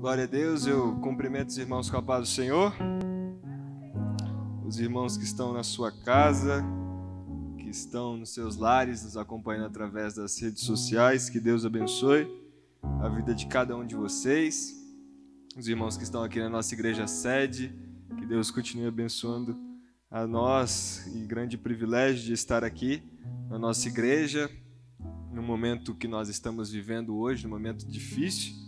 Glória a Deus, eu cumprimento os irmãos com a paz do Senhor, os irmãos que estão na sua casa, que estão nos seus lares, nos acompanhando através das redes sociais, que Deus abençoe a vida de cada um de vocês, os irmãos que estão aqui na nossa igreja sede, que Deus continue abençoando a nós e grande privilégio de estar aqui na nossa igreja, no momento que nós estamos vivendo hoje, no momento difícil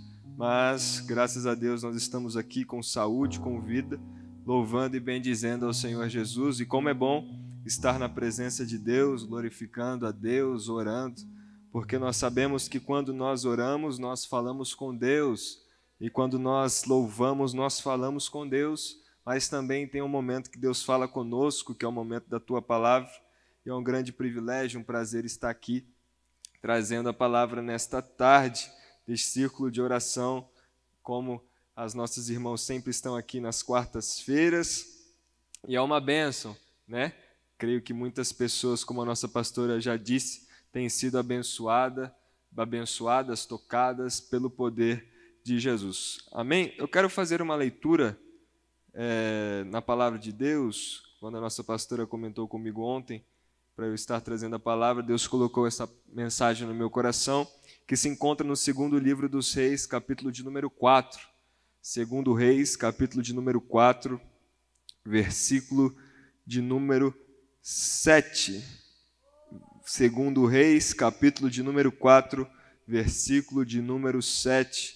mas graças a Deus nós estamos aqui com saúde, com vida, louvando e bendizendo ao Senhor Jesus. E como é bom estar na presença de Deus, glorificando a Deus, orando, porque nós sabemos que quando nós oramos, nós falamos com Deus, e quando nós louvamos, nós falamos com Deus, mas também tem um momento que Deus fala conosco, que é o momento da tua palavra, e é um grande privilégio, um prazer estar aqui trazendo a palavra nesta tarde deste círculo de oração, como as nossas irmãs sempre estão aqui nas quartas-feiras. E é uma bênção, né? Creio que muitas pessoas, como a nossa pastora já disse, têm sido abençoada, abençoadas, tocadas pelo poder de Jesus. Amém? Eu quero fazer uma leitura é, na palavra de Deus, quando a nossa pastora comentou comigo ontem, para eu estar trazendo a palavra, Deus colocou essa mensagem no meu coração que se encontra no segundo livro dos Reis, capítulo de número 4. Segundo Reis, capítulo de número 4, versículo de número 7. Segundo Reis, capítulo de número 4, versículo de número 7.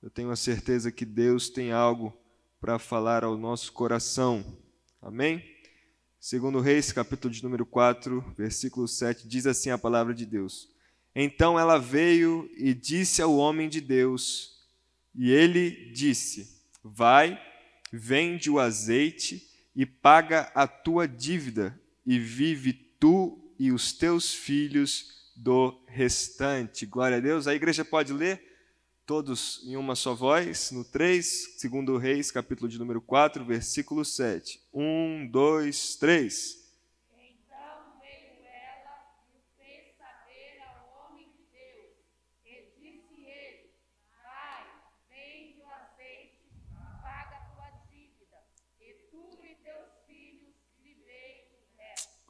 Eu tenho a certeza que Deus tem algo para falar ao nosso coração. Amém? Segundo Reis, capítulo de número 4, versículo 7, diz assim a palavra de Deus: então ela veio e disse ao homem de Deus, e ele disse: Vai, vende o azeite e paga a tua dívida, e vive tu e os teus filhos do restante. Glória a Deus. A igreja pode ler todos em uma só voz, no 3, segundo Reis, capítulo de número 4, versículo 7. 1, 2, 3.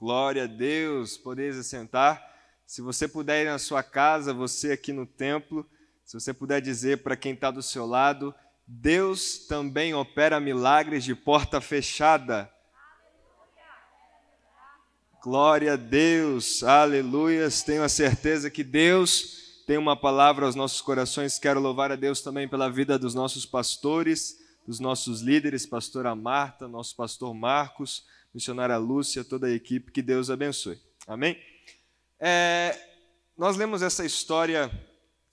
Glória a Deus, podeis assentar. Se você puder ir na sua casa, você aqui no templo, se você puder dizer para quem está do seu lado, Deus também opera milagres de porta fechada. Glória a Deus, aleluias. Tenho a certeza que Deus tem uma palavra aos nossos corações. Quero louvar a Deus também pela vida dos nossos pastores, dos nossos líderes, pastora Marta, nosso pastor Marcos, missionária Lúcia, toda a equipe, que Deus abençoe. Amém? É, nós lemos essa história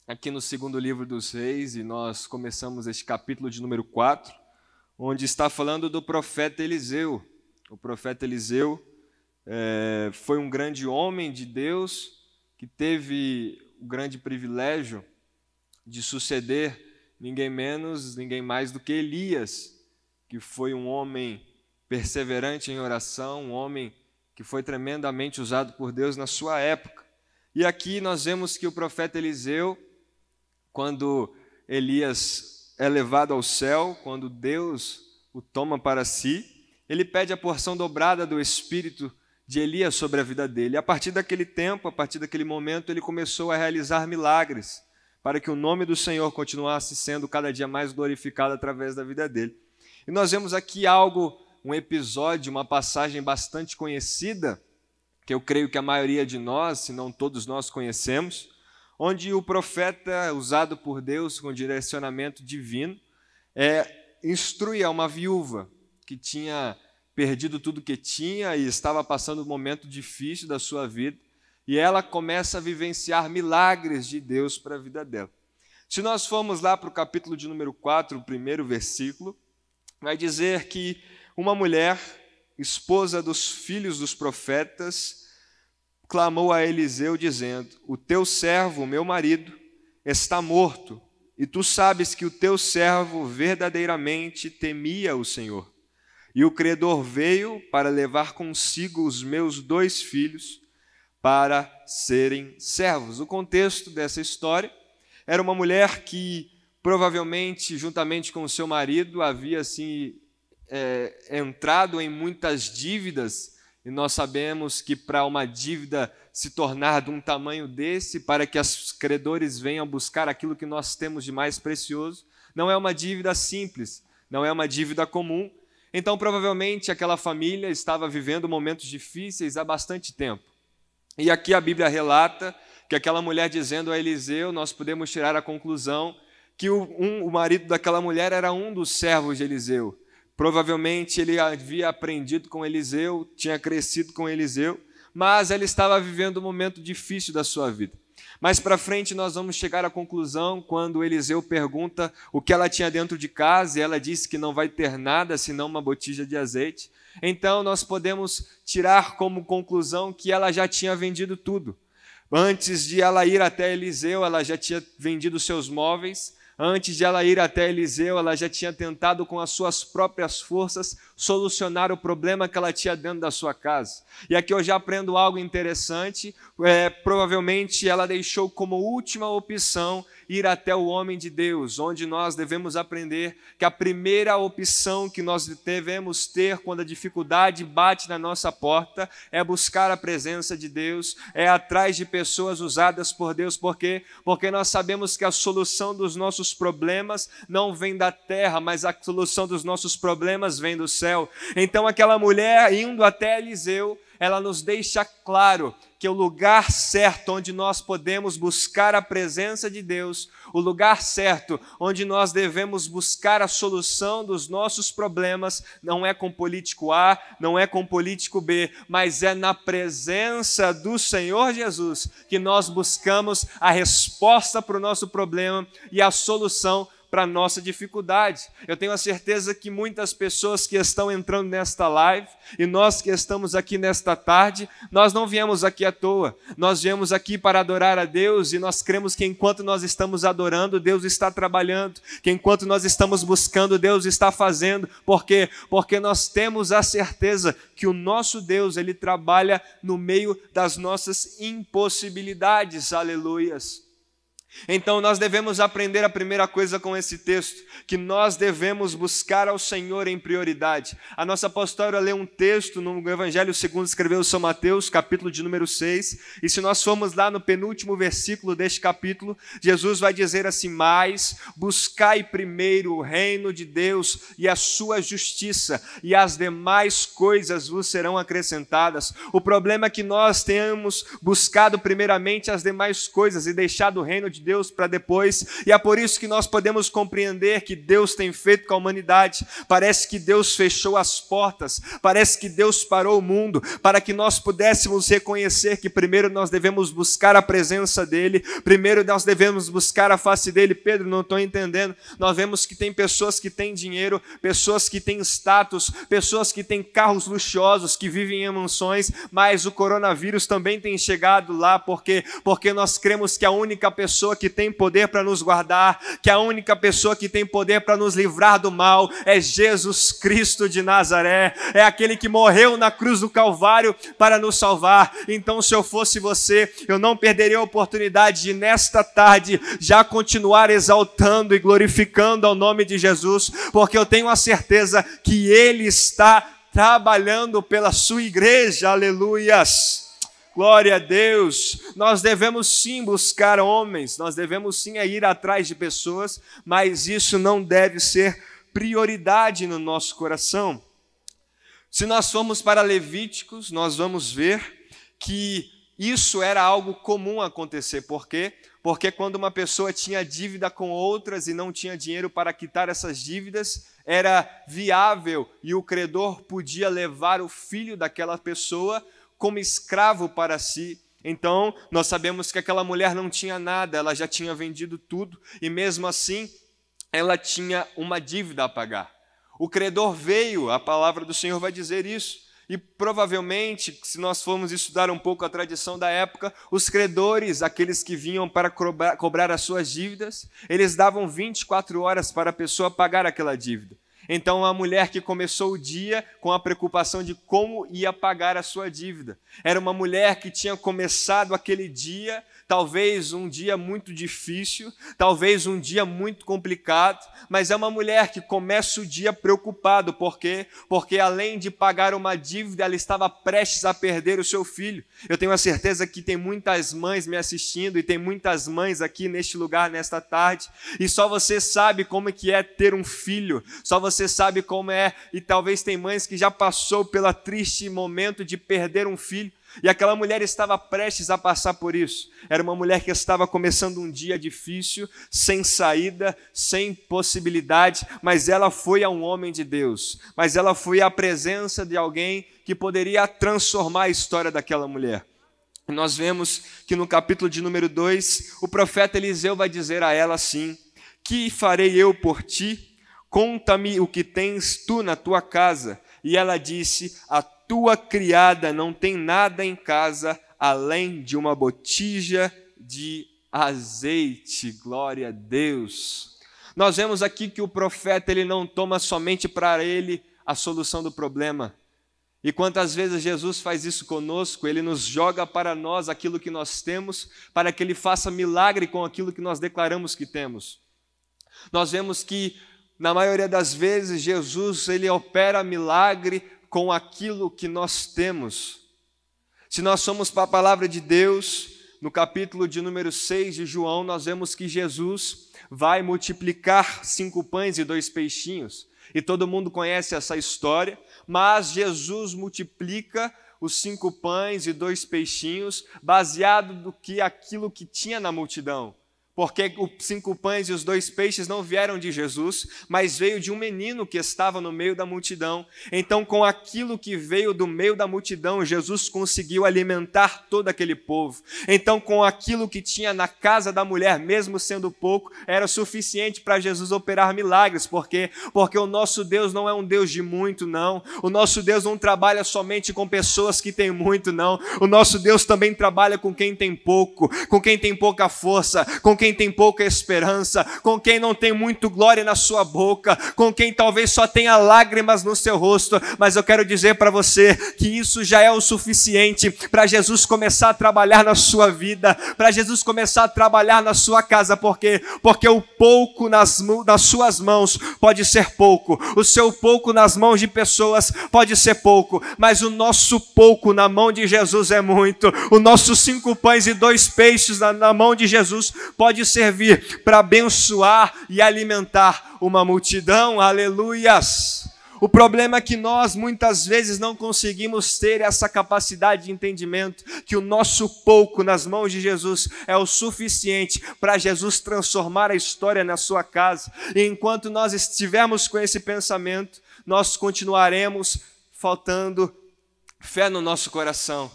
aqui no segundo livro dos Reis e nós começamos este capítulo de número 4, onde está falando do profeta Eliseu. O profeta Eliseu é, foi um grande homem de Deus que teve o grande privilégio de suceder ninguém menos, ninguém mais do que Elias, que foi um homem perseverante em oração, um homem que foi tremendamente usado por Deus na sua época. E aqui nós vemos que o profeta Eliseu, quando Elias é levado ao céu, quando Deus o toma para si, ele pede a porção dobrada do espírito de Elias sobre a vida dele. E a partir daquele tempo, a partir daquele momento, ele começou a realizar milagres para que o nome do Senhor continuasse sendo cada dia mais glorificado através da vida dele. E nós vemos aqui algo um episódio, uma passagem bastante conhecida, que eu creio que a maioria de nós, se não todos nós conhecemos, onde o profeta, usado por Deus com direcionamento divino, é, instrui a uma viúva que tinha perdido tudo que tinha e estava passando um momento difícil da sua vida, e ela começa a vivenciar milagres de Deus para a vida dela. Se nós formos lá para o capítulo de número 4, o primeiro versículo, vai dizer que uma mulher, esposa dos filhos dos profetas, clamou a Eliseu, dizendo: O teu servo, meu marido, está morto, e tu sabes que o teu servo verdadeiramente temia o Senhor. E o credor veio para levar consigo os meus dois filhos para serem servos. O contexto dessa história era uma mulher que provavelmente, juntamente com o seu marido, havia se é, entrado em muitas dívidas, e nós sabemos que para uma dívida se tornar de um tamanho desse, para que os credores venham buscar aquilo que nós temos de mais precioso, não é uma dívida simples, não é uma dívida comum. Então, provavelmente, aquela família estava vivendo momentos difíceis há bastante tempo. E aqui a Bíblia relata que aquela mulher dizendo a Eliseu, nós podemos tirar a conclusão que o, um, o marido daquela mulher era um dos servos de Eliseu. Provavelmente ele havia aprendido com Eliseu, tinha crescido com Eliseu, mas ele estava vivendo um momento difícil da sua vida. Mais para frente nós vamos chegar à conclusão quando Eliseu pergunta o que ela tinha dentro de casa e ela disse que não vai ter nada senão uma botija de azeite. Então nós podemos tirar como conclusão que ela já tinha vendido tudo. Antes de ela ir até Eliseu, ela já tinha vendido seus móveis, Antes de ela ir até Eliseu, ela já tinha tentado com as suas próprias forças solucionar o problema que ela tinha dentro da sua casa. E aqui eu já aprendo algo interessante. É, provavelmente ela deixou como última opção ir até o homem de Deus, onde nós devemos aprender que a primeira opção que nós devemos ter quando a dificuldade bate na nossa porta é buscar a presença de Deus, é atrás de pessoas usadas por Deus, porque porque nós sabemos que a solução dos nossos problemas não vem da terra, mas a solução dos nossos problemas vem do céu céu. Então, aquela mulher indo até Eliseu, ela nos deixa claro que o lugar certo onde nós podemos buscar a presença de Deus, o lugar certo onde nós devemos buscar a solução dos nossos problemas, não é com político A, não é com político B, mas é na presença do Senhor Jesus que nós buscamos a resposta para o nosso problema e a solução para nossa dificuldade. Eu tenho a certeza que muitas pessoas que estão entrando nesta live e nós que estamos aqui nesta tarde, nós não viemos aqui à toa. Nós viemos aqui para adorar a Deus e nós cremos que enquanto nós estamos adorando, Deus está trabalhando, que enquanto nós estamos buscando, Deus está fazendo. Por quê? Porque nós temos a certeza que o nosso Deus, ele trabalha no meio das nossas impossibilidades. Aleluias. Então nós devemos aprender a primeira coisa com esse texto, que nós devemos buscar ao Senhor em prioridade. A nossa pastora lê um texto no Evangelho segundo escreveu São Mateus, capítulo de número 6, e se nós formos lá no penúltimo versículo deste capítulo, Jesus vai dizer assim: "Mas buscai primeiro o reino de Deus e a sua justiça, e as demais coisas vos serão acrescentadas". O problema é que nós temos buscado primeiramente as demais coisas e deixado o reino de Deus para depois, e é por isso que nós podemos compreender que Deus tem feito com a humanidade. Parece que Deus fechou as portas, parece que Deus parou o mundo, para que nós pudéssemos reconhecer que primeiro nós devemos buscar a presença dEle, primeiro nós devemos buscar a face dEle. Pedro, não estou entendendo. Nós vemos que tem pessoas que têm dinheiro, pessoas que têm status, pessoas que têm carros luxuosos, que vivem em mansões, mas o coronavírus também tem chegado lá, porque porque nós cremos que a única pessoa pessoa que tem poder para nos guardar, que a única pessoa que tem poder para nos livrar do mal é Jesus Cristo de Nazaré, é aquele que morreu na cruz do Calvário para nos salvar. Então, se eu fosse você, eu não perderia a oportunidade de, nesta tarde, já continuar exaltando e glorificando ao nome de Jesus, porque eu tenho a certeza que Ele está trabalhando pela sua igreja. Aleluias! Glória a Deus! Nós devemos sim buscar homens, nós devemos sim ir atrás de pessoas, mas isso não deve ser prioridade no nosso coração. Se nós formos para Levíticos, nós vamos ver que isso era algo comum acontecer, por quê? Porque quando uma pessoa tinha dívida com outras e não tinha dinheiro para quitar essas dívidas, era viável e o credor podia levar o filho daquela pessoa como escravo para si. Então, nós sabemos que aquela mulher não tinha nada, ela já tinha vendido tudo e mesmo assim ela tinha uma dívida a pagar. O credor veio, a palavra do Senhor vai dizer isso. E provavelmente, se nós formos estudar um pouco a tradição da época, os credores, aqueles que vinham para cobrar, as suas dívidas, eles davam 24 horas para a pessoa pagar aquela dívida. Então, a mulher que começou o dia com a preocupação de como ia pagar a sua dívida. Era uma mulher que tinha começado aquele dia talvez um dia muito difícil, talvez um dia muito complicado, mas é uma mulher que começa o dia preocupado, por quê? Porque além de pagar uma dívida, ela estava prestes a perder o seu filho. Eu tenho a certeza que tem muitas mães me assistindo e tem muitas mães aqui neste lugar nesta tarde, e só você sabe como é que é ter um filho, só você sabe como é, e talvez tem mães que já passou pela triste momento de perder um filho, e aquela mulher estava prestes a passar por isso. Era uma mulher que estava começando um dia difícil, sem saída, sem possibilidade, mas ela foi a um homem de Deus. Mas ela foi à presença de alguém que poderia transformar a história daquela mulher. nós vemos que no capítulo de número 2, o profeta Eliseu vai dizer a ela assim: Que farei eu por ti? Conta-me o que tens tu na tua casa. E ela disse: A tua criada não tem nada em casa além de uma botija de azeite. Glória a Deus. Nós vemos aqui que o profeta ele não toma somente para ele a solução do problema. E quantas vezes Jesus faz isso conosco, ele nos joga para nós aquilo que nós temos, para que ele faça milagre com aquilo que nós declaramos que temos. Nós vemos que na maioria das vezes Jesus ele opera milagre com aquilo que nós temos. Se nós somos para a palavra de Deus, no capítulo de número 6 de João, nós vemos que Jesus vai multiplicar cinco pães e dois peixinhos. E todo mundo conhece essa história, mas Jesus multiplica os cinco pães e dois peixinhos baseado do que aquilo que tinha na multidão porque os cinco pães e os dois peixes não vieram de Jesus, mas veio de um menino que estava no meio da multidão. Então, com aquilo que veio do meio da multidão, Jesus conseguiu alimentar todo aquele povo. Então, com aquilo que tinha na casa da mulher, mesmo sendo pouco, era suficiente para Jesus operar milagres, porque porque o nosso Deus não é um Deus de muito, não. O nosso Deus não trabalha somente com pessoas que têm muito, não. O nosso Deus também trabalha com quem tem pouco, com quem tem pouca força, com quem quem tem pouca esperança, com quem não tem muito glória na sua boca, com quem talvez só tenha lágrimas no seu rosto, mas eu quero dizer para você que isso já é o suficiente para Jesus começar a trabalhar na sua vida, para Jesus começar a trabalhar na sua casa, porque porque o pouco nas, nas suas mãos pode ser pouco, o seu pouco nas mãos de pessoas pode ser pouco, mas o nosso pouco na mão de Jesus é muito, o nosso cinco pães e dois peixes na, na mão de Jesus pode pode servir para abençoar e alimentar uma multidão. Aleluias! O problema é que nós muitas vezes não conseguimos ter essa capacidade de entendimento, que o nosso pouco nas mãos de Jesus é o suficiente para Jesus transformar a história na sua casa. E enquanto nós estivermos com esse pensamento, nós continuaremos faltando fé no nosso coração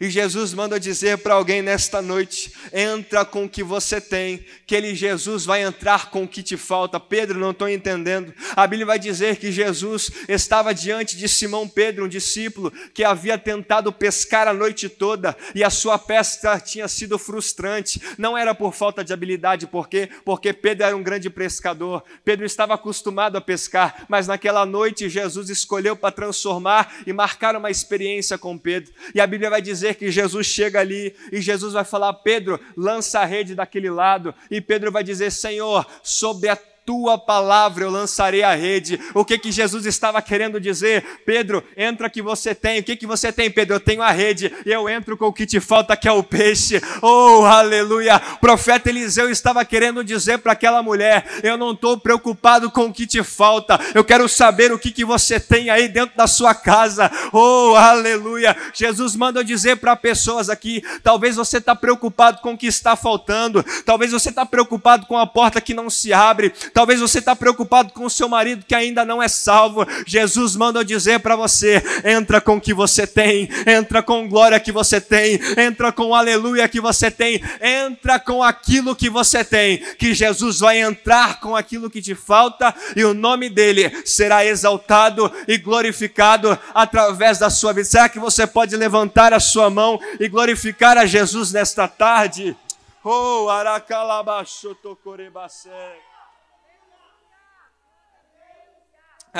e Jesus manda dizer para alguém nesta noite: entra com o que você tem, que ele, Jesus, vai entrar com o que te falta. Pedro, não estou entendendo. A Bíblia vai dizer que Jesus estava diante de Simão Pedro, um discípulo que havia tentado pescar a noite toda e a sua pesca tinha sido frustrante. Não era por falta de habilidade, por quê? Porque Pedro era um grande pescador. Pedro estava acostumado a pescar, mas naquela noite Jesus escolheu para transformar e marcar uma experiência com Pedro. E a Bíblia vai dizer dizer que Jesus chega ali e Jesus vai falar: Pedro, lança a rede daquele lado. E Pedro vai dizer: Senhor, sobre a tua palavra eu lançarei a rede. O que que Jesus estava querendo dizer? Pedro, entra que você tem. O que que você tem, Pedro? Eu tenho a rede. Eu entro com o que te falta, que é o peixe. Oh, aleluia! O profeta Eliseu estava querendo dizer para aquela mulher: Eu não estou preocupado com o que te falta. Eu quero saber o que que você tem aí dentro da sua casa. Oh, aleluia! Jesus manda dizer para pessoas aqui: Talvez você está preocupado com o que está faltando. Talvez você está preocupado com a porta que não se abre Talvez você está preocupado com o seu marido que ainda não é salvo. Jesus manda dizer para você: entra com o que você tem, entra com glória que você tem, entra com aleluia que você tem, entra com aquilo que você tem, que Jesus vai entrar com aquilo que te falta e o nome dele será exaltado e glorificado através da sua vida. Será que você pode levantar a sua mão e glorificar a Jesus nesta tarde? Oh, Aracalabaxotocorebacé.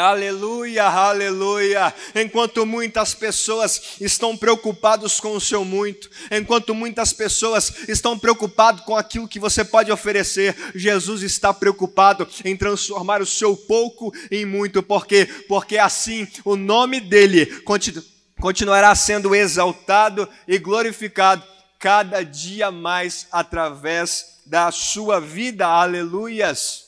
Aleluia, aleluia. Enquanto muitas pessoas estão preocupadas com o seu muito, enquanto muitas pessoas estão preocupadas com aquilo que você pode oferecer, Jesus está preocupado em transformar o seu pouco em muito, porque porque assim o nome dele continuará sendo exaltado e glorificado cada dia mais através da sua vida. Aleluias.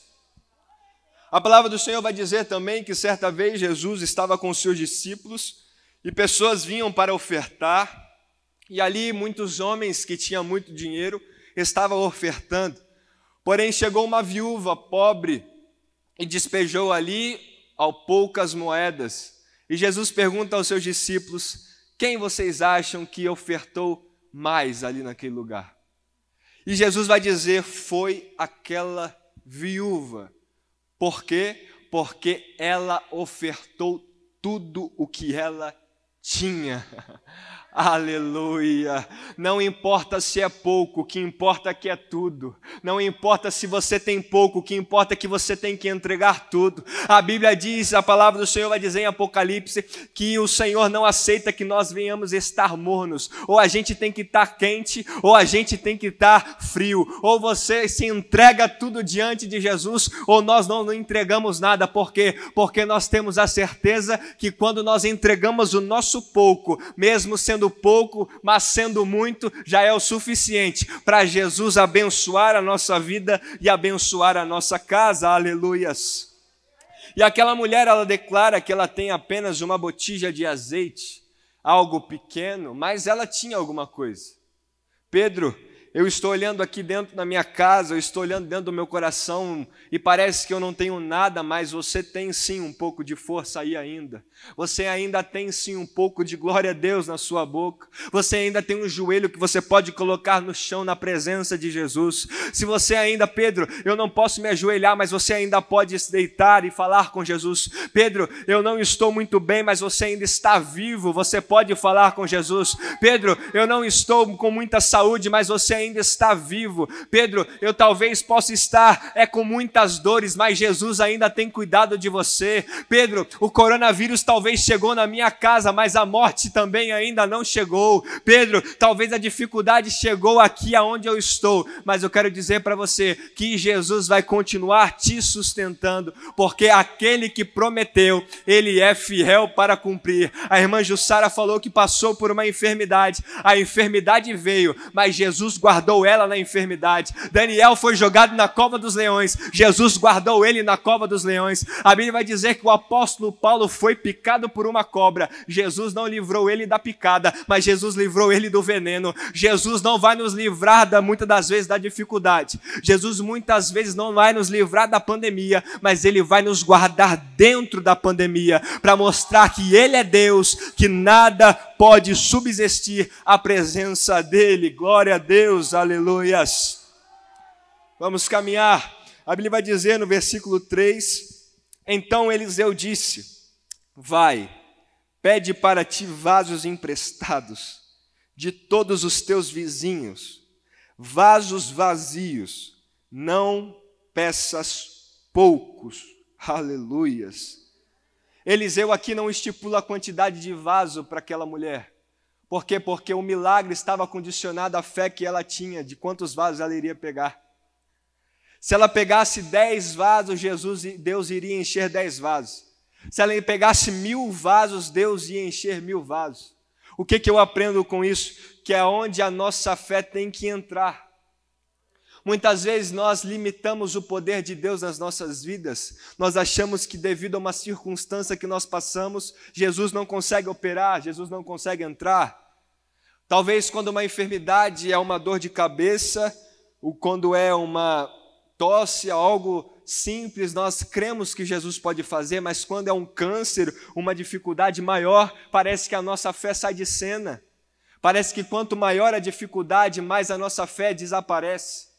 A palavra do Senhor vai dizer também que certa vez Jesus estava com seus discípulos e pessoas vinham para ofertar, e ali muitos homens que tinham muito dinheiro estavam ofertando. Porém, chegou uma viúva pobre e despejou ali ao poucas moedas. E Jesus pergunta aos seus discípulos: quem vocês acham que ofertou mais ali naquele lugar? E Jesus vai dizer: foi aquela viúva por quê? Porque ela ofertou tudo o que ela tinha. Aleluia! Não importa se é pouco, o que importa é que é tudo. Não importa se você tem pouco, o que importa é que você tem que entregar tudo. A Bíblia diz, a palavra do Senhor vai dizer em Apocalipse que o Senhor não aceita que nós venhamos estar mornos. Ou a gente tem que estar tá quente, ou a gente tem que estar tá frio. Ou você se entrega tudo diante de Jesus, ou nós não, entregamos nada. Por quê? Porque nós temos a certeza que quando nós entregamos o nosso pouco, mesmo sendo sendo pouco, mas sendo muito, já é o suficiente para Jesus abençoar a nossa vida e abençoar a nossa casa. Aleluias. E aquela mulher, ela declara que ela tem apenas uma botija de azeite, algo pequeno, mas ela tinha alguma coisa. Pedro, eu estou olhando aqui dentro da minha casa, eu estou olhando dentro do meu coração e parece que eu não tenho nada, mas você tem sim um pouco de força aí ainda. Você ainda tem sim um pouco de glória a Deus na sua boca. Você ainda tem um joelho que você pode colocar no chão na presença de Jesus. Se você ainda, Pedro, eu não posso me ajoelhar, mas você ainda pode se deitar e falar com Jesus. Pedro, eu não estou muito bem, mas você ainda está vivo, você pode falar com Jesus. Pedro, eu não estou com muita saúde, mas você ainda está vivo. Pedro, eu talvez possa estar é com muitas dores, mas Jesus ainda tem cuidado de você. Pedro, o coronavírus talvez chegou na minha casa, mas a morte também ainda não chegou. Pedro, talvez a dificuldade chegou aqui aonde eu estou, mas eu quero dizer para você que Jesus vai continuar te sustentando, porque aquele que prometeu, ele é fiel para cumprir. A irmã Jussara falou que passou por uma enfermidade, a enfermidade veio, mas Jesus guardou guardou ela na enfermidade. Daniel foi jogado na cova dos leões. Jesus guardou ele na cova dos leões. A Bíblia vai dizer que o apóstolo Paulo foi picado por uma cobra. Jesus não livrou ele da picada, mas Jesus livrou ele do veneno. Jesus não vai nos livrar da, muitas das vezes da dificuldade. Jesus muitas vezes não vai nos livrar da pandemia, mas ele vai nos guardar dentro da pandemia para mostrar que ele é Deus, que nada pode subsistir à presença dele. Glória a Deus. Deus, aleluias. Vamos caminhar. A Bíblia vai dizer no versículo 3: Então Eliseu disse: Vai, pede para ti vasos emprestados de todos os teus vizinhos, vasos vazios, não peças poucos. Aleluias. Eliseu aqui não estipula a quantidade de vaso para aquela mulher. Por quê? Porque o milagre estava condicionado à fé que ela tinha, de quantos vasos ela iria pegar. Se ela pegasse dez vasos, Jesus, Deus iria encher dez vasos. Se ela pegasse mil vasos, Deus ia encher mil vasos. O que, que eu aprendo com isso? Que é onde a nossa fé tem que entrar. Muitas vezes nós limitamos o poder de Deus nas nossas vidas. Nós achamos que, devido a uma circunstância que nós passamos, Jesus não consegue operar, Jesus não consegue entrar. Talvez quando uma enfermidade é uma dor de cabeça, ou quando é uma tosse, é algo simples, nós cremos que Jesus pode fazer, mas quando é um câncer, uma dificuldade maior, parece que a nossa fé sai de cena. Parece que quanto maior a dificuldade, mais a nossa fé desaparece.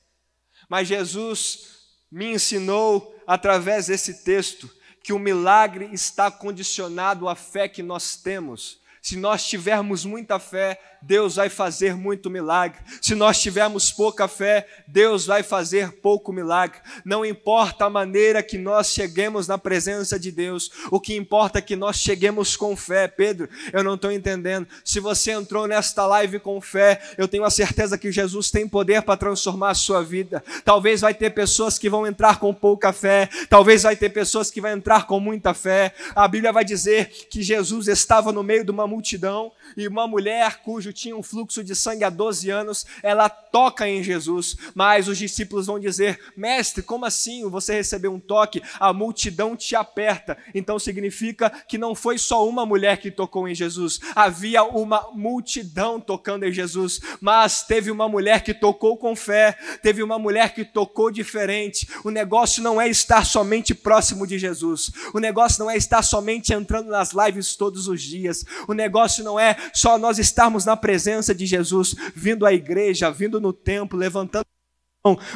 Mas Jesus me ensinou através desse texto que o milagre está condicionado à fé que nós temos. Se nós tivermos muita fé, Deus vai fazer muito milagre. Se nós tivermos pouca fé, Deus vai fazer pouco milagre. Não importa a maneira que nós cheguemos na presença de Deus, o que importa é que nós cheguemos com fé. Pedro, eu não estou entendendo. Se você entrou nesta live com fé, eu tenho a certeza que Jesus tem poder para transformar a sua vida. Talvez vai ter pessoas que vão entrar com pouca fé, talvez vai ter pessoas que vão entrar com muita fé. A Bíblia vai dizer que Jesus estava no meio de uma multidão e uma mulher cujo tinha um fluxo de sangue há 12 anos, ela toca em Jesus. Mas os discípulos vão dizer: Mestre, como assim você recebeu um toque? A multidão te aperta. Então significa que não foi só uma mulher que tocou em Jesus, havia uma multidão tocando em Jesus, mas teve uma mulher que tocou com fé, teve uma mulher que tocou diferente. O negócio não é estar somente próximo de Jesus, o negócio não é estar somente entrando nas lives todos os dias, o negócio não é só nós estarmos na presença de Jesus, vindo à igreja, vindo no templo, levantando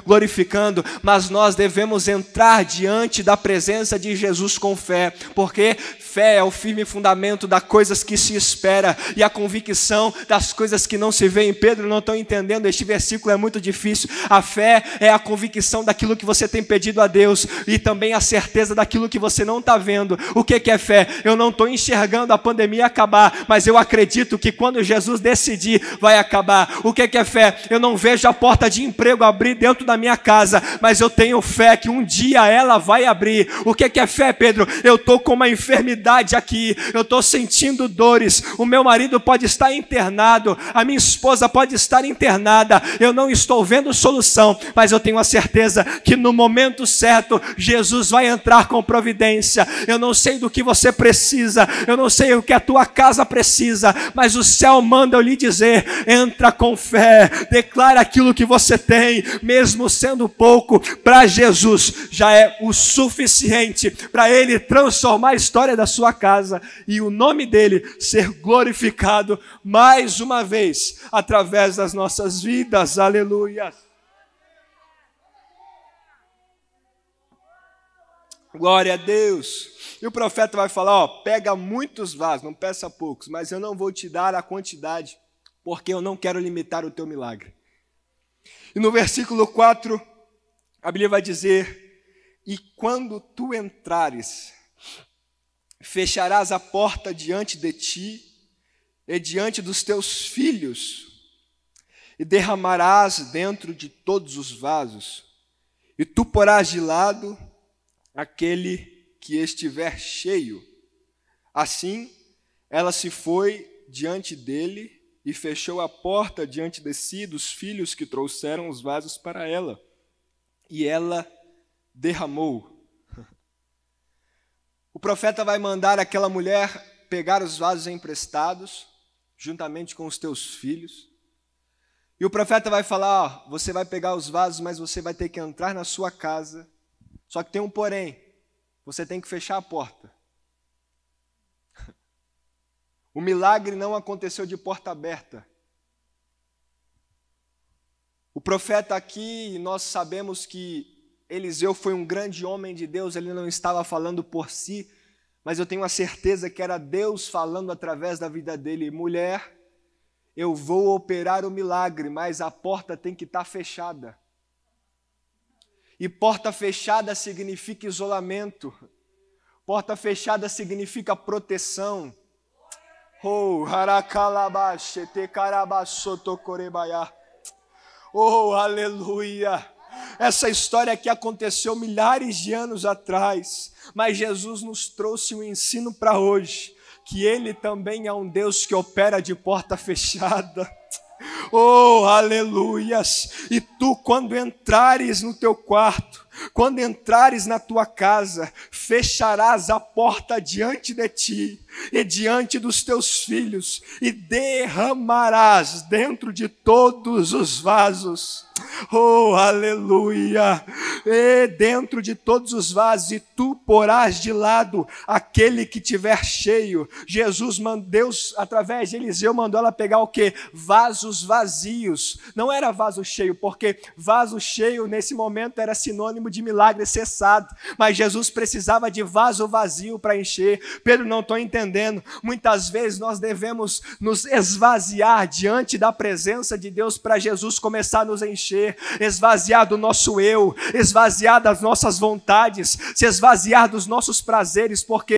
glorificando, mas nós devemos entrar diante da presença de Jesus com fé, porque fé é o firme fundamento das coisas que se espera e a convicção das coisas que não se vêem. Pedro, não estou entendendo, este versículo é muito difícil. A fé é a convicção daquilo que você tem pedido a Deus e também a certeza daquilo que você não está vendo. O que, que é fé? Eu não estou enxergando a pandemia acabar, mas eu acredito que quando Jesus decidir, vai acabar. O que, que é fé? Eu não vejo a porta de emprego abrir dentro da minha casa, mas eu tenho fé que um dia ela vai abrir. O que é, que é fé, Pedro? Eu estou com uma enfermidade aqui, eu estou sentindo dores, o meu marido pode estar internado, a minha esposa pode estar internada, eu não estou vendo solução, mas eu tenho a certeza que no momento certo Jesus vai entrar com providência. Eu não sei do que você precisa, eu não sei o que a tua casa precisa, mas o céu manda eu lhe dizer: entra com fé, declara aquilo que você tem, mesmo sendo pouco, para Jesus já é o suficiente para ele transformar a história da sua casa e o nome dele ser glorificado mais uma vez através das nossas vidas. Aleluia. Glória a Deus. E o profeta vai falar: ó, pega muitos vasos, não peça poucos, mas eu não vou te dar a quantidade, porque eu não quero limitar o teu milagre. E no versículo 4, a Bíblia vai dizer: E quando tu entrares, fecharás a porta diante de ti e diante dos teus filhos, e derramarás dentro de todos os vasos, e tu porás de lado aquele que estiver cheio. Assim ela se foi diante dele e fechou a porta diante de si dos filhos que trouxeram os vasos para ela. E ela derramou. O profeta vai mandar aquela mulher pegar os vasos emprestados, juntamente com os teus filhos. E o profeta vai falar: você vai pegar os vasos, mas você vai ter que entrar na sua casa. Só que tem um porém: você tem que fechar a porta. O milagre não aconteceu de porta aberta. O profeta aqui, nós sabemos que Eliseu foi um grande homem de Deus, ele não estava falando por si, mas eu tenho a certeza que era Deus falando através da vida dele. Mulher, eu vou operar o milagre, mas a porta tem que estar tá fechada. E porta fechada significa isolamento, porta fechada significa proteção. Oh, Oh, aleluia! Essa história que aconteceu milhares de anos atrás, mas Jesus nos trouxe um ensino para hoje, que ele também é um Deus que opera de porta fechada. Oh, aleluias! E tu, quando entrares no teu quarto, quando entrares na tua casa, fecharás a porta diante de ti e diante dos teus filhos, e derramarás dentro de todos os vasos. Oh, aleluia! E dentro de todos os vasos, e tu porás de lado aquele que tiver cheio. Jesus mandou, Deus, através de Eliseu, mandou ela pegar o que? Vasos vazios. Não era vaso cheio, porque vaso cheio nesse momento era sinônimo de milagre cessado. Mas Jesus precisava de vaso vazio para encher. Pedro, não estou entendendo entendendo. Muitas vezes nós devemos nos esvaziar diante da presença de Deus para Jesus começar a nos encher, esvaziar do nosso eu, esvaziar das nossas vontades, se esvaziar dos nossos prazeres, porque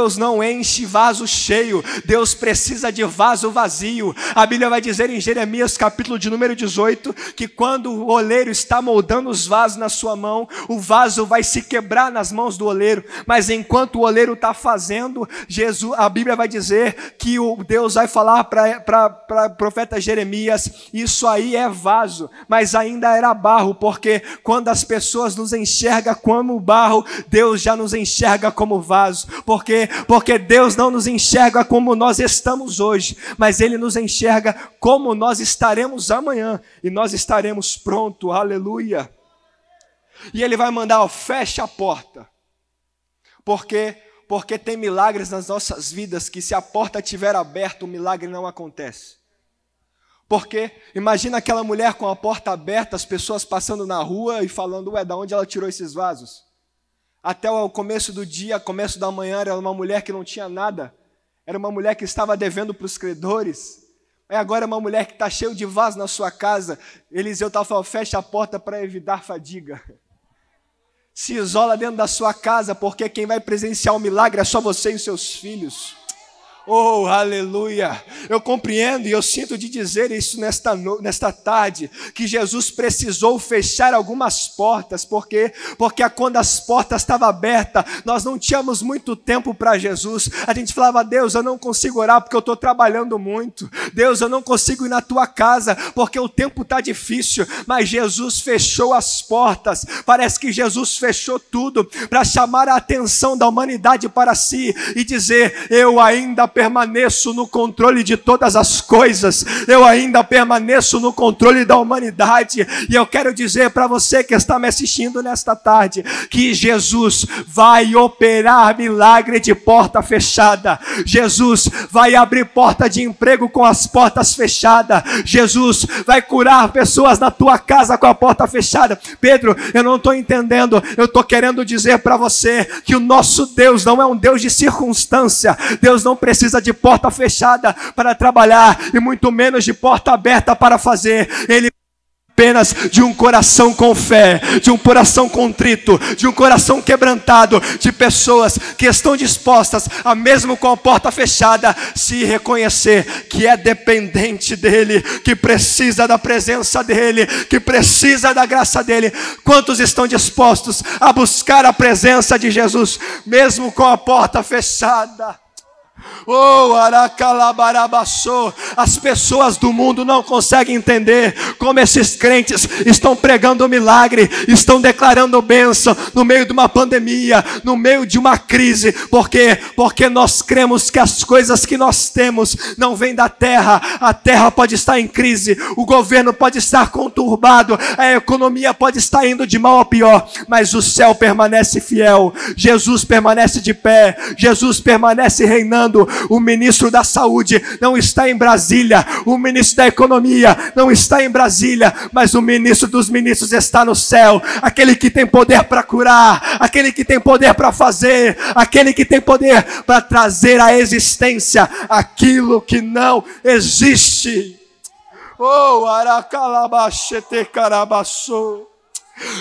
Deus não enche vaso cheio, Deus precisa de vaso vazio. A Bíblia vai dizer em Jeremias, capítulo de número 18, que quando o oleiro está moldando os vasos na sua mão, o vaso vai se quebrar nas mãos do oleiro, mas enquanto o oleiro está fazendo, Jesus, a Bíblia vai dizer que o Deus vai falar para o profeta Jeremias: Isso aí é vaso, mas ainda era barro, porque quando as pessoas nos enxergam como barro, Deus já nos enxerga como vaso, porque porque Deus não nos enxerga como nós estamos hoje, mas Ele nos enxerga como nós estaremos amanhã e nós estaremos pronto, aleluia. E Ele vai mandar, ó, fecha a porta, porque porque tem milagres nas nossas vidas que se a porta estiver aberta, o milagre não acontece. Porque imagina aquela mulher com a porta aberta, as pessoas passando na rua e falando, ué, da onde ela tirou esses vasos? até o começo do dia, começo da manhã, era uma mulher que não tinha nada, era uma mulher que estava devendo para os credores. mas agora é uma mulher que está cheio de vaso na sua casa. Eliseu estava tá falando, fecha a porta para evitar fadiga. Se isola dentro da sua casa, porque quem vai presenciar o milagre é só você e os seus filhos. Oh, aleluia! Eu compreendo e eu sinto de dizer isso nesta, nesta tarde, que Jesus precisou fechar algumas portas, porque porque quando as portas estavam abertas, nós não tínhamos muito tempo para Jesus. A gente falava: "Deus, eu não consigo orar porque eu estou trabalhando muito. Deus, eu não consigo ir na tua casa porque o tempo está difícil". Mas Jesus fechou as portas. Parece que Jesus fechou tudo para chamar a atenção da humanidade para si e dizer: "Eu ainda permaneço no controle de todas as coisas, eu ainda permaneço no controle da humanidade. E eu quero dizer para você que está me assistindo nesta tarde que Jesus vai operar milagre de porta fechada, Jesus vai abrir porta de emprego com as portas fechadas, Jesus vai curar pessoas na tua casa com a porta fechada. Pedro, eu não estou entendendo, eu estou querendo dizer para você que o nosso Deus não é um Deus de circunstância, Deus não precisa precisa de porta fechada para trabalhar e muito menos de porta aberta para fazer. Ele apenas de um coração com fé, de um coração contrito, de um coração quebrantado, de pessoas que estão dispostas a mesmo com a porta fechada se reconhecer que é dependente dele, que precisa da presença dele, que precisa da graça dele. Quantos estão dispostos a buscar a presença de Jesus mesmo com a porta fechada? Oh, aracalabarabassô. As pessoas do mundo não conseguem entender como esses crentes estão pregando o milagre, estão declarando bênção no meio de uma pandemia, no meio de uma crise. Por quê? Porque nós cremos que as coisas que nós temos não vêm da terra. A terra pode estar em crise, o governo pode estar conturbado, a economia pode estar indo de mal a pior, mas o céu permanece fiel. Jesus permanece de pé, Jesus permanece reinando falando. O ministro da Saúde não está em Brasília, o ministro da Economia não está em Brasília, mas o ministro dos ministros está no céu aquele que tem poder para curar, aquele que tem poder para fazer, aquele que tem poder para trazer à existência aquilo que não existe. Oh, aracalabachete carabaçou.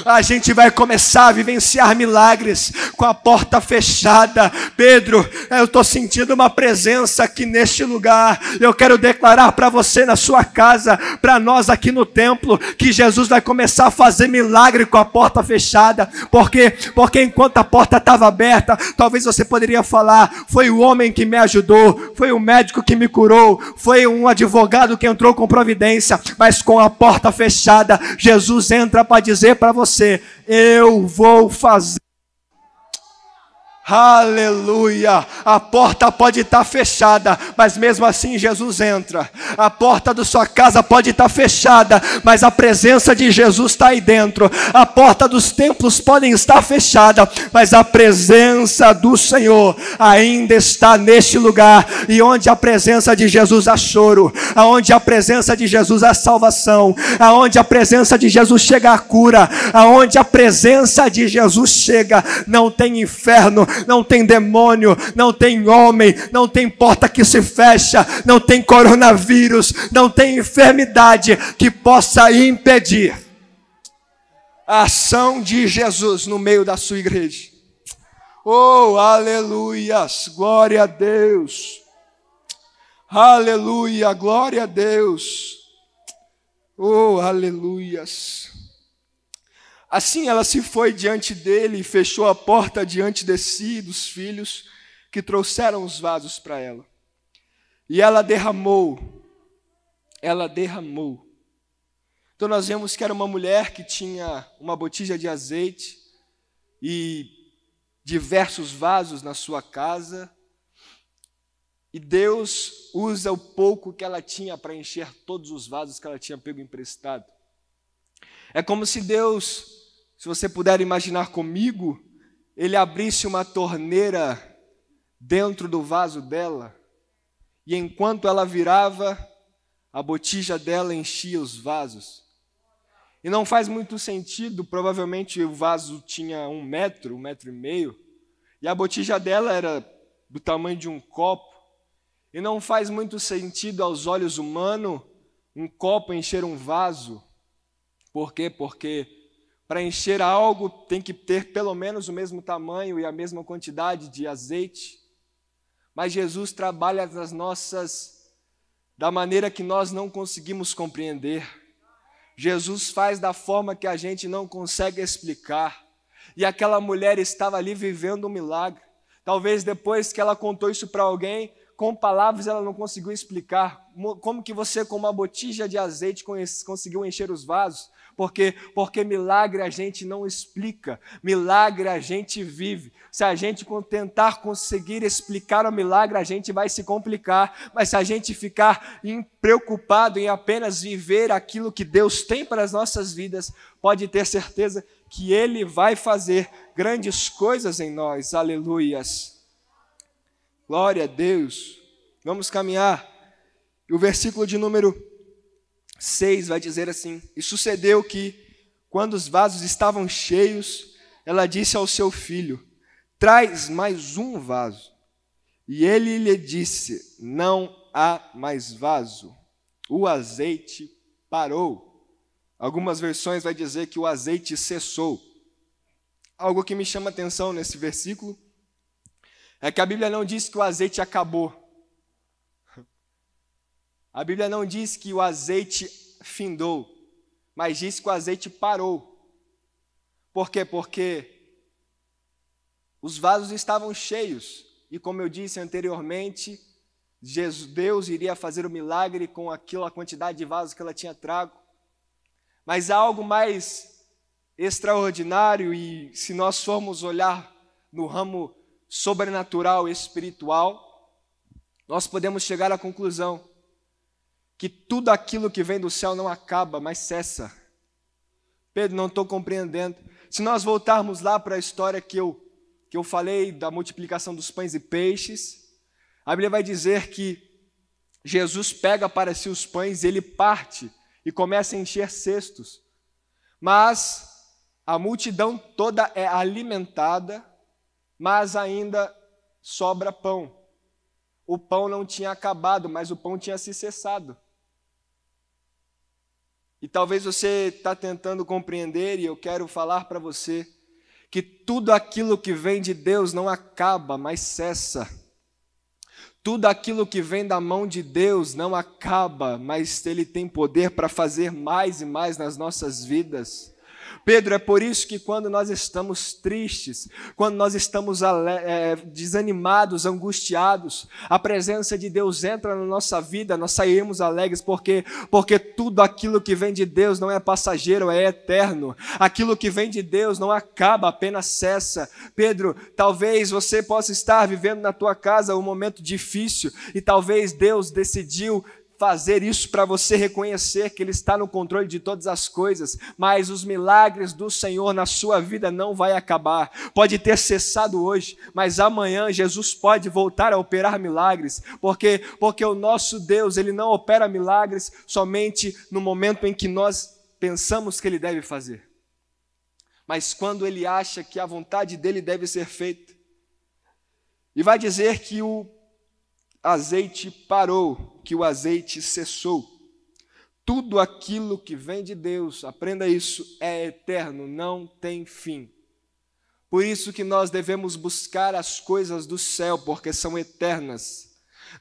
A gente vai começar a vivenciar milagres com a porta fechada. Pedro, eu estou sentindo uma presença aqui neste lugar. Eu quero declarar para você na sua casa, para nós aqui no templo, que Jesus vai começar a fazer milagre com a porta fechada. Porque, porque enquanto a porta estava aberta, talvez você poderia falar: foi o homem que me ajudou, foi o médico que me curou, foi um advogado que entrou com providência. Mas com a porta fechada, Jesus entra para dizer para para você: eu vou fazer Aleluia! A porta pode estar tá fechada, mas mesmo assim Jesus entra. A porta da sua casa pode estar tá fechada, mas a presença de Jesus está aí dentro. A porta dos templos podem estar fechada, mas a presença do Senhor ainda está neste lugar. E onde a presença de Jesus há choro, aonde a presença de Jesus há salvação, aonde a presença de Jesus chega a cura, aonde a presença de Jesus chega, não tem inferno não tem demônio, não tem homem, não tem porta que se fecha, não tem coronavírus, não tem enfermidade que possa impedir a ação de Jesus no meio da sua igreja. Oh, aleluias, glória a Deus. Aleluia, glória a Deus. Oh, aleluias. Assim ela se foi diante dele e fechou a porta diante de si e dos filhos que trouxeram os vasos para ela. E ela derramou, ela derramou. Então nós vemos que era uma mulher que tinha uma botija de azeite e diversos vasos na sua casa. E Deus usa o pouco que ela tinha para encher todos os vasos que ela tinha pego emprestado. É como se Deus se você puder imaginar comigo, ele abrisse uma torneira dentro do vaso dela, e enquanto ela virava, a botija dela enchia os vasos. E não faz muito sentido, provavelmente o vaso tinha um metro, um metro e meio, e a botija dela era do tamanho de um copo. E não faz muito sentido aos olhos humanos um copo encher um vaso. Por quê? Porque para encher algo, tem que ter pelo menos o mesmo tamanho e a mesma quantidade de azeite. Mas Jesus trabalha nas nossas da maneira que nós não conseguimos compreender. Jesus faz da forma que a gente não consegue explicar. E aquela mulher estava ali vivendo um milagre. Talvez depois que ela contou isso para alguém, com palavras ela não conseguiu explicar. Como que você, com uma botija de azeite, conseguiu encher os vasos? Porque, porque milagre a gente não explica, milagre a gente vive. Se a gente tentar conseguir explicar o milagre, a gente vai se complicar. Mas se a gente ficar preocupado em apenas viver aquilo que Deus tem para as nossas vidas, pode ter certeza que Ele vai fazer grandes coisas em nós. Aleluias. Glória a Deus. Vamos caminhar. o versículo de número 6 vai dizer assim: E sucedeu que, quando os vasos estavam cheios, ela disse ao seu filho: Traz mais um vaso. E ele lhe disse: Não há mais vaso. O azeite parou. Algumas versões vai dizer que o azeite cessou. Algo que me chama atenção nesse versículo é que a Bíblia não diz que o azeite acabou. A Bíblia não diz que o azeite findou, mas diz que o azeite parou. Por quê? Porque os vasos estavam cheios, e como eu disse anteriormente, Deus iria fazer o milagre com aquela quantidade de vasos que ela tinha trago. Mas há algo mais extraordinário, e se nós formos olhar no ramo sobrenatural espiritual, nós podemos chegar à conclusão que tudo aquilo que vem do céu não acaba, mas cessa. Pedro, não estou compreendendo. Se nós voltarmos lá para a história que eu, que eu falei da multiplicação dos pães e peixes, a Bíblia vai dizer que Jesus pega para si os pães, ele parte e começa a encher cestos. Mas a multidão toda é alimentada, mas ainda sobra pão. O pão não tinha acabado, mas o pão tinha se cessado. E talvez você está tentando compreender, e eu quero falar para você, que tudo aquilo que vem de Deus não acaba, mas cessa. Tudo aquilo que vem da mão de Deus não acaba, mas Ele tem poder para fazer mais e mais nas nossas vidas. Pedro, é por isso que quando nós estamos tristes, quando nós estamos é, desanimados, angustiados, a presença de Deus entra na nossa vida, nós saímos alegres, porque, porque tudo aquilo que vem de Deus não é passageiro, é eterno. Aquilo que vem de Deus não acaba, apenas cessa. Pedro, talvez você possa estar vivendo na tua casa um momento difícil e talvez Deus decidiu fazer isso para você reconhecer que Ele está no controle de todas as coisas, mas os milagres do Senhor na sua vida não vai acabar. Pode ter cessado hoje, mas amanhã Jesus pode voltar a operar milagres, porque porque o nosso Deus, ele não opera milagres somente no momento em que nós pensamos que ele deve fazer. Mas quando ele acha que a vontade dele deve ser feita, e vai dizer que o azeite parou, que o azeite cessou. Tudo aquilo que vem de Deus, aprenda isso, é eterno, não tem fim. Por isso que nós devemos buscar as coisas do céu, porque são eternas.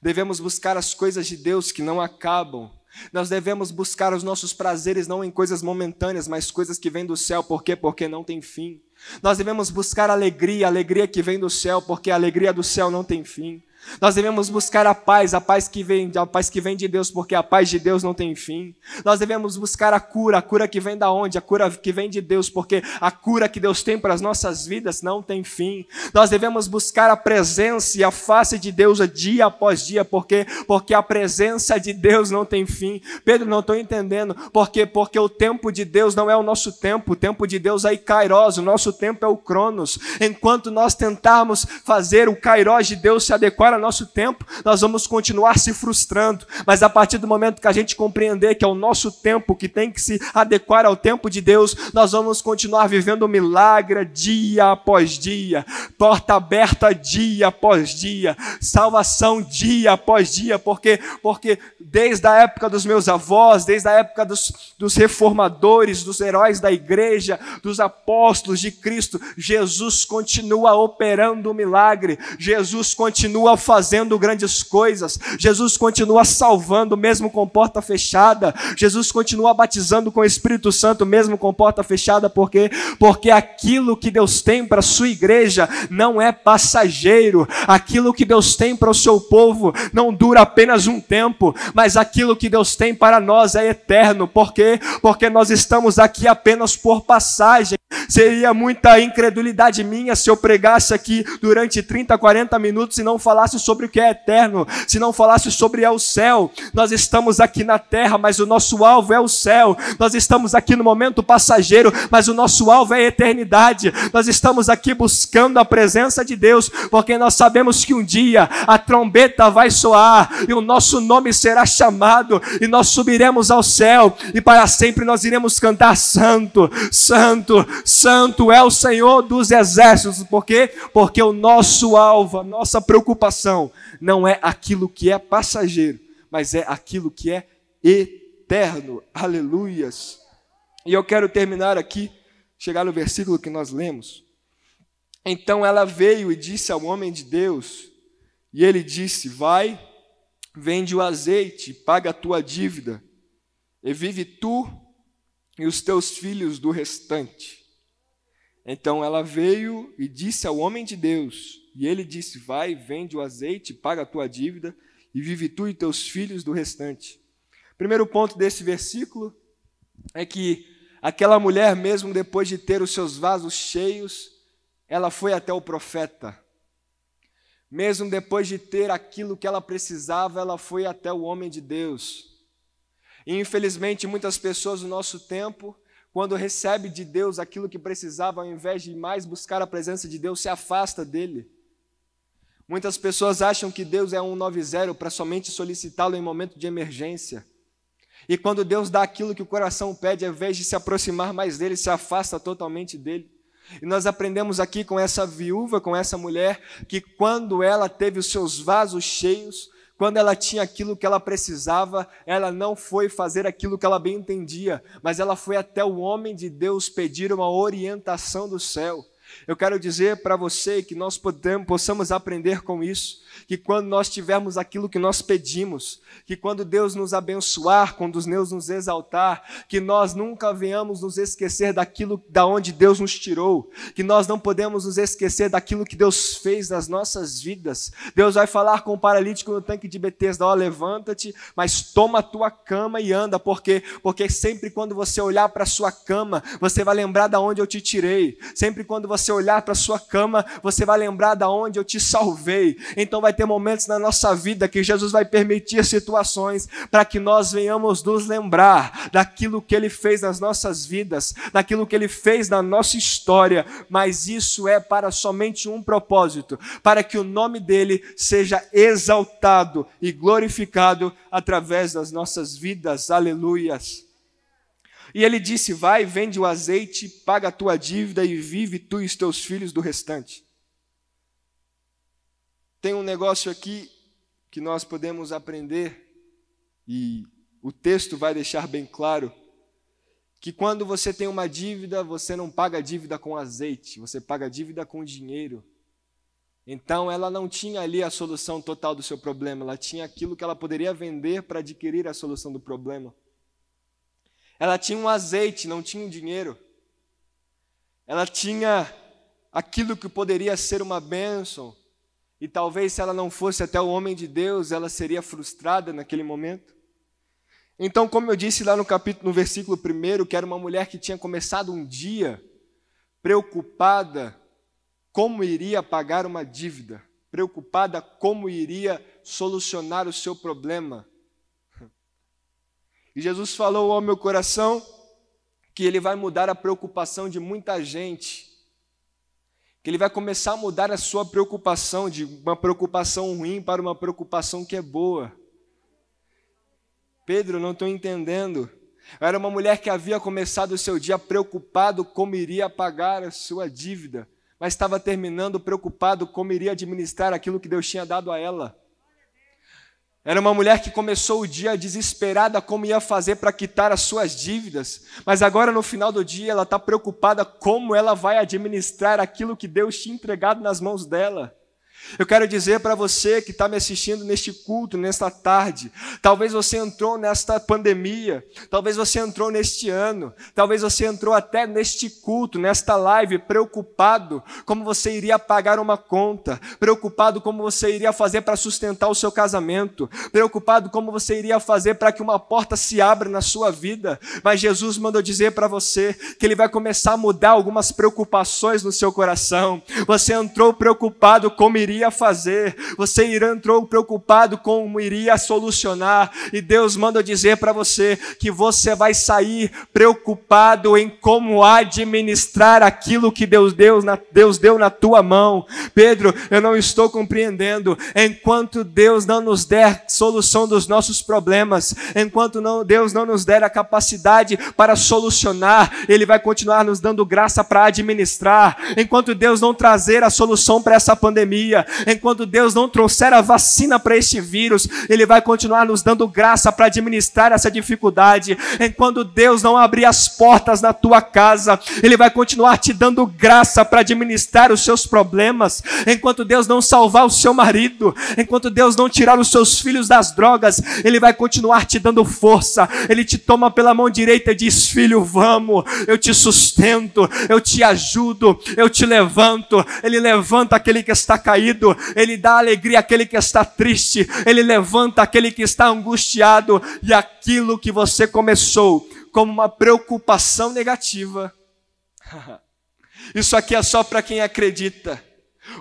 Devemos buscar as coisas de Deus que não acabam. Nós devemos buscar os nossos prazeres não em coisas momentâneas, mas coisas que vêm do céu. Por quê? Porque não tem fim. Nós devemos buscar alegria, alegria que vem do céu, porque a alegria do céu não tem fim. Nós devemos buscar a paz, a paz que vem, a paz que vem de Deus, porque a paz de Deus não tem fim. Nós devemos buscar a cura, a cura que vem da onde? A cura que vem de Deus, porque a cura que Deus tem para as nossas vidas não tem fim. Nós devemos buscar a presença e a face de Deus dia após dia, porque porque a presença de Deus não tem fim. Pedro, não estou entendendo, porque porque o tempo de Deus não é o nosso tempo, o tempo de Deus é Kairos, o nosso tempo é o Cronos. Enquanto nós tentarmos fazer o Kairos de Deus se adequar nosso tempo, nós vamos continuar se frustrando. Mas a partir do momento que a gente compreender que é o nosso tempo que tem que se adequar ao tempo de Deus, nós vamos continuar vivendo o milagre dia após dia, porta aberta dia após dia, salvação dia após dia, porque porque desde a época dos meus avós, desde a época dos, dos reformadores, dos heróis da igreja, dos apóstolos de Cristo, Jesus continua operando o milagre, Jesus continua fazendo grandes coisas, Jesus continua salvando mesmo com porta fechada, Jesus continua batizando com o Espírito Santo mesmo com porta fechada, porque porque aquilo que Deus tem para a sua igreja não é passageiro, aquilo que Deus tem para o seu povo não dura apenas um tempo, mas aquilo que Deus tem para nós é eterno, porque porque nós estamos aqui apenas por passagem. Seria muita incredulidade minha se eu pregasse aqui durante 30, 40 minutos e não falasse falasse sobre o que é eterno, se não falasse sobre é o céu. Nós estamos aqui na terra, mas o nosso alvo é o céu. Nós estamos aqui no momento passageiro, mas o nosso alvo é a eternidade. Nós estamos aqui buscando a presença de Deus, porque nós sabemos que um dia a trombeta vai soar e o nosso nome será chamado e nós subiremos ao céu e para sempre nós iremos cantar santo, santo, santo é o Senhor dos exércitos, Por quê? porque o nosso alvo, a nossa preocupação salvação não é aquilo que é passageiro, mas é aquilo que é eterno. Aleluias. E eu quero terminar aqui, chegar no versículo que nós lemos. Então ela veio e disse ao homem de Deus, e ele disse: Vai, vende o azeite, paga a tua dívida, e vive tu e os teus filhos do restante. Então ela veio e disse ao homem de Deus: e ele disse: Vai, vende o azeite, paga a tua dívida, e vive tu e teus filhos do restante. Primeiro ponto desse versículo é que aquela mulher, mesmo depois de ter os seus vasos cheios, ela foi até o profeta. Mesmo depois de ter aquilo que ela precisava, ela foi até o homem de Deus. E infelizmente, muitas pessoas no nosso tempo, quando recebe de Deus aquilo que precisava, ao invés de mais buscar a presença de Deus, se afasta dele. Muitas pessoas acham que Deus é um 90 para somente solicitá-lo em momento de emergência. E quando Deus dá aquilo que o coração pede, ao invés de se aproximar mais dele, se afasta totalmente dele. E nós aprendemos aqui com essa viúva, com essa mulher, que quando ela teve os seus vasos cheios, quando ela tinha aquilo que ela precisava, ela não foi fazer aquilo que ela bem entendia, mas ela foi até o homem de Deus pedir uma orientação do céu. Eu quero dizer para você que nós podemos, possamos aprender com isso, que quando nós tivermos aquilo que nós pedimos, que quando Deus nos abençoar, quando Deus nos exaltar, que nós nunca venhamos nos esquecer daquilo da onde Deus nos tirou, que nós não podemos nos esquecer daquilo que Deus fez nas nossas vidas. Deus vai falar com o paralítico no tanque de Betesda, ó, oh, levanta-te, mas toma a tua cama e anda, porque porque sempre quando você olhar para a sua cama, você vai lembrar da onde eu te tirei. Sempre quando você olhar para a sua cama, você vai lembrar da onde eu te salvei. Então vai vai ter momentos na nossa vida que Jesus vai permitir situações para que nós venhamos nos lembrar daquilo que ele fez nas nossas vidas, daquilo que ele fez na nossa história, mas isso é para somente um propósito, para que o nome dele seja exaltado e glorificado através das nossas vidas. Aleluias. E ele disse: Vai, vende o azeite, paga a tua dívida e vive tu e os teus filhos do restante. Tem um negócio aqui que nós podemos aprender, e o texto vai deixar bem claro, que quando você tem uma dívida, você não paga a dívida com azeite, você paga a dívida com dinheiro. Então ela não tinha ali a solução total do seu problema, ela tinha aquilo que ela poderia vender para adquirir a solução do problema. Ela tinha um azeite, não tinha um dinheiro. Ela tinha aquilo que poderia ser uma bênção, e talvez se ela não fosse até o homem de Deus, ela seria frustrada naquele momento. Então, como eu disse lá no capítulo, no versículo 1, que era uma mulher que tinha começado um dia preocupada como iria pagar uma dívida, preocupada como iria solucionar o seu problema. E Jesus falou ao meu coração que ele vai mudar a preocupação de muita gente que ele vai começar a mudar a sua preocupação de uma preocupação ruim para uma preocupação que é boa. Pedro, não estou entendendo. Era uma mulher que havia começado o seu dia preocupado como iria pagar a sua dívida, mas estava terminando preocupado como iria administrar aquilo que Deus tinha dado a ela. Era uma mulher que começou o dia desesperada como ia fazer para quitar as suas dívidas, mas agora no final do dia ela está preocupada como ela vai administrar aquilo que Deus tinha entregado nas mãos dela. Eu quero dizer para você que está me assistindo neste culto, nesta tarde, talvez você entrou nesta pandemia, talvez você entrou neste ano, talvez você entrou até neste culto, nesta live, preocupado como você iria pagar uma conta, preocupado como você iria fazer para sustentar o seu casamento, preocupado como você iria fazer para que uma porta se abra na sua vida. Mas Jesus mandou dizer para você que Ele vai começar a mudar algumas preocupações no seu coração. Você entrou preocupado como iria iria fazer, você entrou preocupado com como iria solucionar, e Deus manda dizer para você que você vai sair preocupado em como administrar aquilo que Deus deu, na, Deus deu na tua mão. Pedro, eu não estou compreendendo. Enquanto Deus não nos der solução dos nossos problemas, enquanto não, Deus não nos der a capacidade para solucionar, Ele vai continuar nos dando graça para administrar. Enquanto Deus não trazer a solução para essa pandemia, enquanto Deus não trouxer a vacina para este vírus, Ele vai continuar nos dando graça para administrar essa dificuldade. Enquanto Deus não abrir as portas na tua casa, Ele vai continuar te dando graça para administrar os seus problemas. Enquanto Deus não salvar o seu marido, enquanto Deus não tirar os seus filhos das drogas, Ele vai continuar te dando força. Ele te toma pela mão direita e diz: Filho, vamos, eu te sustento, eu te ajudo, eu te levanto. Ele levanta aquele que está caído abatido, ele dá alegria àquele que está triste, ele levanta aquele que está angustiado, e aquilo que você começou como uma preocupação negativa. Isso aqui é só para quem acredita.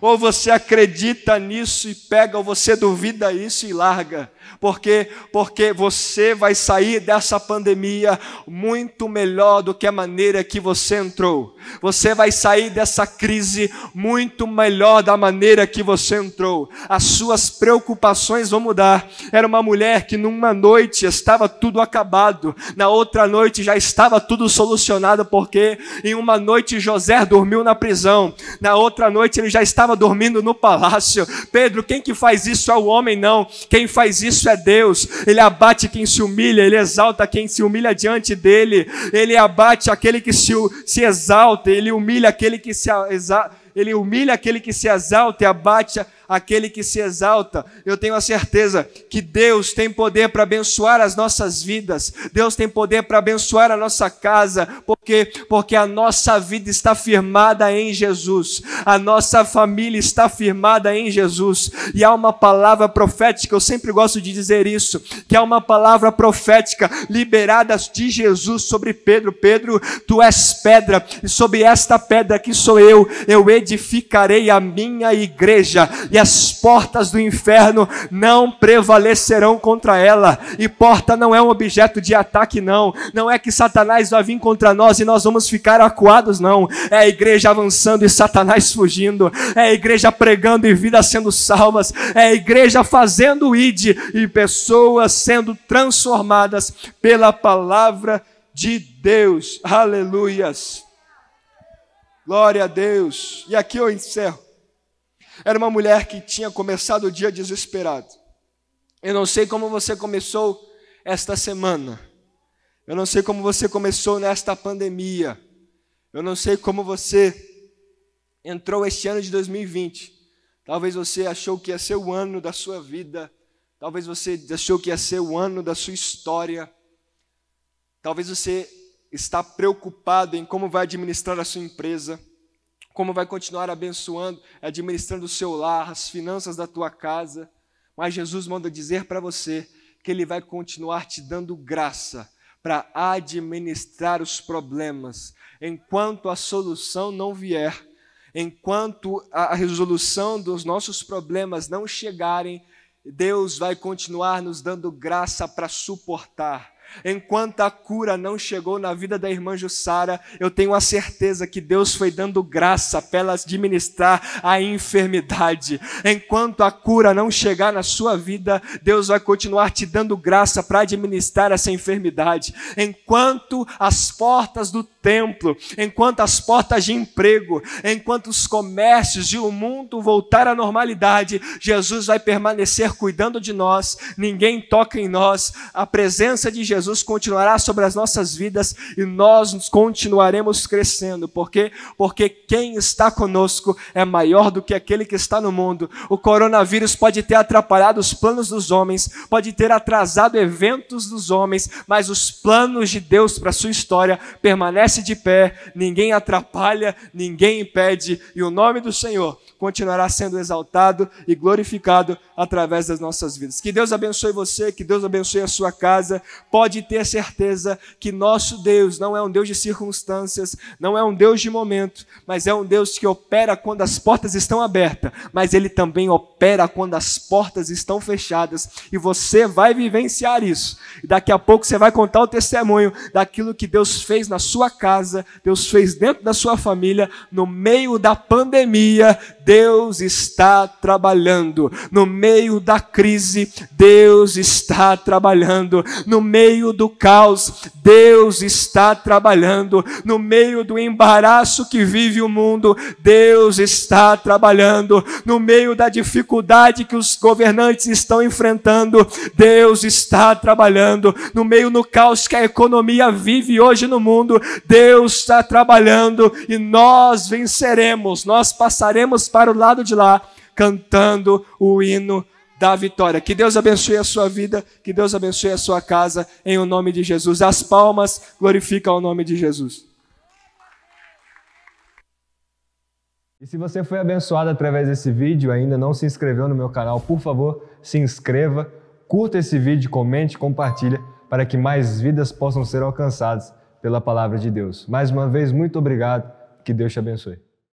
Ou você acredita nisso e pega, ou você duvida isso e larga. Porque porque você vai sair dessa pandemia muito melhor do que a maneira que você entrou. Você vai sair dessa crise muito melhor da maneira que você entrou. As suas preocupações vão mudar. Era uma mulher que numa noite estava tudo acabado, na outra noite já estava tudo solucionado porque em uma noite José dormiu na prisão, na outra noite ele já estava dormindo no palácio. Pedro, quem que faz isso é o homem não. Quem faz isso isso é Deus. Ele abate quem se humilha, ele exalta quem se humilha diante dele. Ele abate aquele que se, se exalta, ele humilha aquele que se exalta. Ele humilha aquele que se exalta e abate aquele que se exalta. Eu tenho a certeza que Deus tem poder para abençoar as nossas vidas. Deus tem poder para abençoar a nossa casa, porque porque a nossa vida está firmada em Jesus. A nossa família está firmada em Jesus. E há uma palavra profética, eu sempre gosto de dizer isso, que há uma palavra profética liberada de Jesus sobre Pedro. Pedro, tu és pedra, e sobre esta pedra que sou eu, eu edificarei a minha igreja. E e as portas do inferno não prevalecerão contra ela. E porta não é um objeto de ataque, não. Não é que Satanás vai vir contra nós e nós vamos ficar acuados, não. É a igreja avançando e Satanás fugindo. É a igreja pregando e vidas sendo salvas. É a igreja fazendo o id e pessoas sendo transformadas pela palavra de Deus. Aleluias. Glória a Deus. E aqui eu encerro. Era uma mulher que tinha começado o dia desesperado. Eu não sei como você começou esta semana. Eu não sei como você começou nesta pandemia. Eu não sei como você entrou este ano de 2020. Talvez você achou que ia ser o ano da sua vida. Talvez você achou que ia ser o ano da sua história. Talvez você está preocupado em como vai administrar a sua empresa como vai continuar abençoando, administrando o seu lar, as finanças da tua casa. Mas Jesus manda dizer para você que Ele vai continuar te dando graça para administrar os problemas. Enquanto a solução não vier, enquanto a resolução dos nossos problemas não chegarem, Deus vai continuar nos dando graça para suportar. Enquanto a cura não chegou na vida da irmã Jussara, eu tenho a certeza que Deus foi dando graça para ela administrar a enfermidade. Enquanto a cura não chegar na sua vida, Deus vai continuar te dando graça para administrar essa enfermidade. Enquanto as portas do templo, enquanto as portas de emprego, enquanto os comércios de o um mundo voltar à normalidade, Jesus vai permanecer cuidando de nós, ninguém toca em nós, a presença de Jesus Jesus continuará sobre as nossas vidas e nós continuaremos crescendo. Por quê? Porque quem está conosco é maior do que aquele que está no mundo. O coronavírus pode ter atrapalhado os planos dos homens, pode ter atrasado eventos dos homens, mas os planos de Deus para a sua história permanecem de pé, ninguém atrapalha, ninguém impede, e o nome do Senhor continuará sendo exaltado e glorificado através das nossas vidas. Que Deus abençoe você, que Deus abençoe a sua casa. Pode pode ter certeza que nosso Deus não é um Deus de circunstâncias, não é um Deus de momento, mas é um Deus que opera quando as portas estão abertas, mas ele também opera quando as portas estão fechadas, e você vai vivenciar isso. E daqui a pouco você vai contar o testemunho daquilo que Deus fez na sua casa, Deus fez dentro da sua família, no meio da pandemia, Deus está trabalhando. No meio da crise, Deus está trabalhando. No meio meio do caos, Deus está trabalhando. No meio do embaraço que vive o mundo, Deus está trabalhando. No meio da dificuldade que os governantes estão enfrentando, Deus está trabalhando. No meio do caos que a economia vive hoje no mundo, Deus está trabalhando e nós venceremos, nós passaremos para o lado de lá cantando o hino da vitória. Que Deus abençoe a sua vida, que Deus abençoe a sua casa, em o nome de Jesus. As palmas glorificam o nome de Jesus. E se você foi abençoado através desse vídeo, ainda não se inscreveu no meu canal, por favor, se inscreva, curta esse vídeo, comente, compartilha, para que mais vidas possam ser alcançadas pela palavra de Deus. Mais uma vez, muito obrigado, que Deus te abençoe.